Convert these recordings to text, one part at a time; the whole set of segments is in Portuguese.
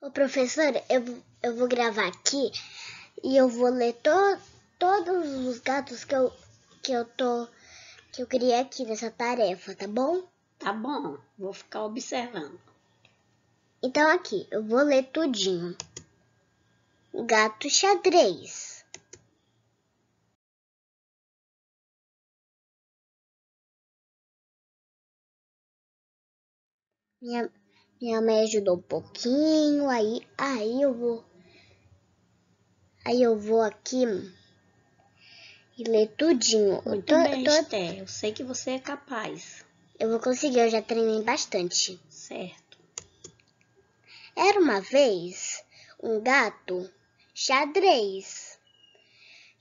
Ô, professor, eu, eu vou gravar aqui e eu vou ler to, todos os gatos que eu, que eu tô. que eu criei aqui nessa tarefa, tá bom? Tá bom, vou ficar observando. Então aqui, eu vou ler tudinho. Gato xadrez. Minha, minha mãe ajudou um pouquinho, aí, aí eu vou. Aí eu vou aqui e ler tudinho. Muito eu tô, bem, tô... eu sei que você é capaz. Eu vou conseguir, eu já treinei bastante. Certo. Era uma vez um gato xadrez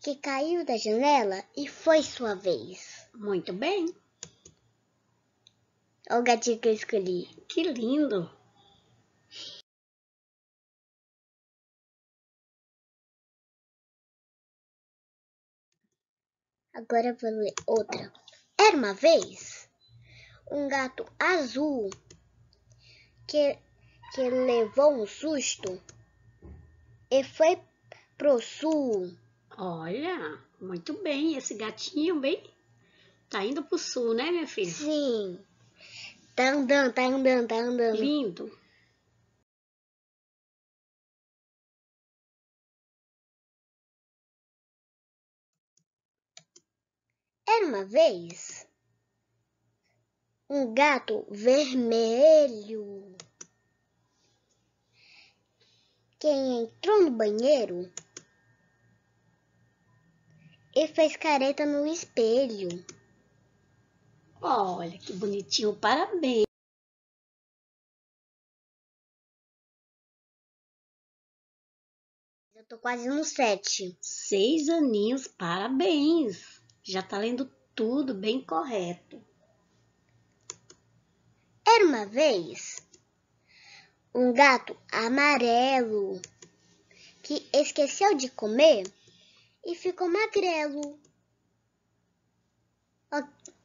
que caiu da janela e foi sua vez. Muito bem. Olha o gatinho que eu escolhi. Que lindo! Agora vou ler outra. Era uma vez um gato azul que, que levou um susto e foi pro sul. Olha, muito bem, esse gatinho bem tá indo pro sul, né, minha filha? Sim. Tá andando, tá andando, tá andando. Lindo. Era uma vez um gato vermelho. Quem entrou no banheiro e fez careta no espelho. Olha que bonitinho, parabéns. Eu tô quase no sete. Seis aninhos, parabéns. Já tá lendo tudo bem correto. Era uma vez um gato amarelo que esqueceu de comer e ficou magrelo.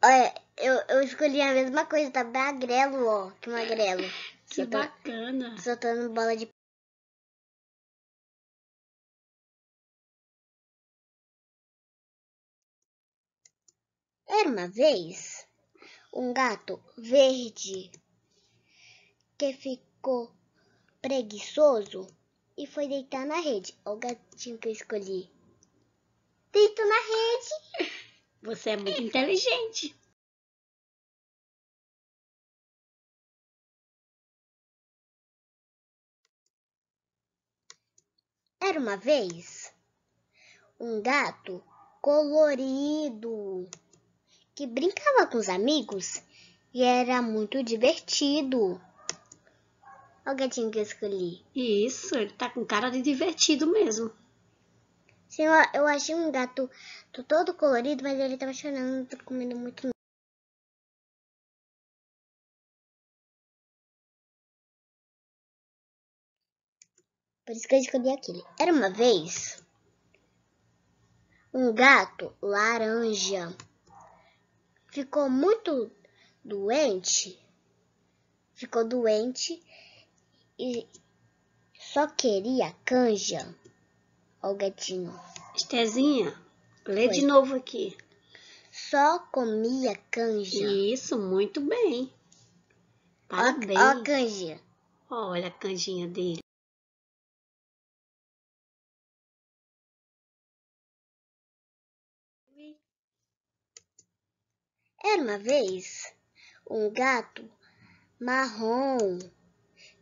É, eu, eu escolhi a mesma coisa, tá magrelo, ó. Que magrelo. que Solta, bacana. Soltando bola de Era uma vez um gato verde que ficou preguiçoso e foi deitar na rede. Olha o gatinho que eu escolhi. Deito na rede. Você é muito inteligente. Era uma vez um gato colorido que brincava com os amigos e era muito divertido. Olha o gatinho que eu escolhi. Isso, ele tá com cara de divertido mesmo. Sim, eu achei um gato todo colorido, mas ele tava chorando, comendo muito Por isso que eu escolhi aquele. Era uma vez um gato laranja. Ficou muito doente. Ficou doente e só queria canja. Olha o gatinho. Estezinha, lê Foi. de novo aqui. Só comia canja. Isso, muito bem. Parabéns. a Olha a canjinha dele. Era uma vez um gato marrom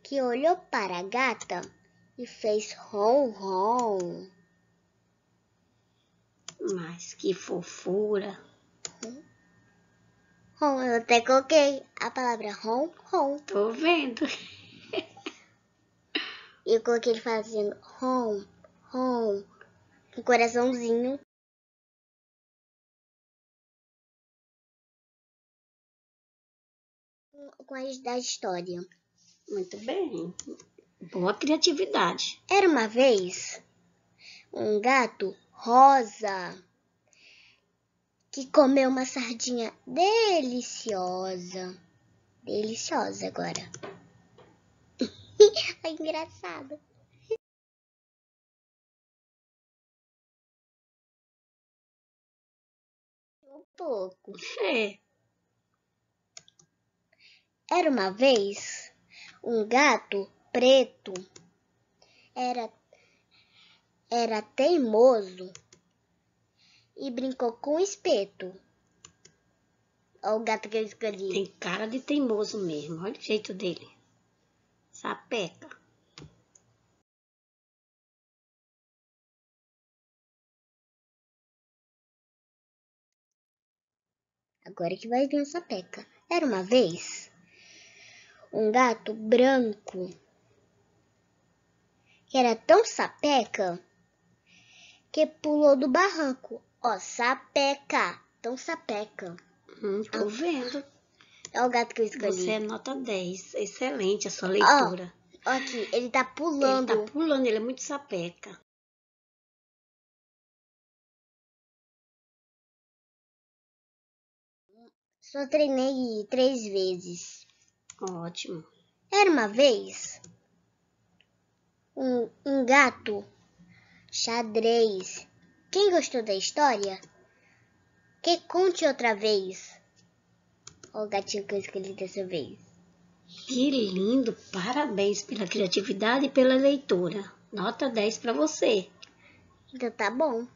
que olhou para a gata e fez ron ron. Mas que fofura! Ron, eu até coloquei a palavra ron, ron. Tô vendo. e eu coloquei ele fazendo ron, ron, um coraçãozinho. com da história. Muito bem. Boa criatividade. Era uma vez um gato rosa que comeu uma sardinha deliciosa. Deliciosa agora. é engraçado. Um pouco. É. Era uma vez um gato preto. Era era teimoso e brincou com o espeto. Olha o gato que eu escolhi. Tem cara de teimoso mesmo. Olha o jeito dele. Sapeca. Agora é que vai vir o sapeca. Era uma vez um gato branco que era tão sapeca que pulou do barranco. Ó, sapeca, tão sapeca. Hum, tô ah, vendo. É o gato que eu escolhi. Você é nota 10. Excelente a sua leitura. Ó, ó aqui, ele tá pulando. Ele tá pulando, ele é muito sapeca. Só treinei três vezes. Ótimo. Era uma vez um, um gato xadrez. Quem gostou da história? Que conte outra vez. Olha o gatinho que eu escolhi dessa vez. Que lindo! Parabéns pela criatividade e pela leitura. Nota 10 para você. Então tá bom.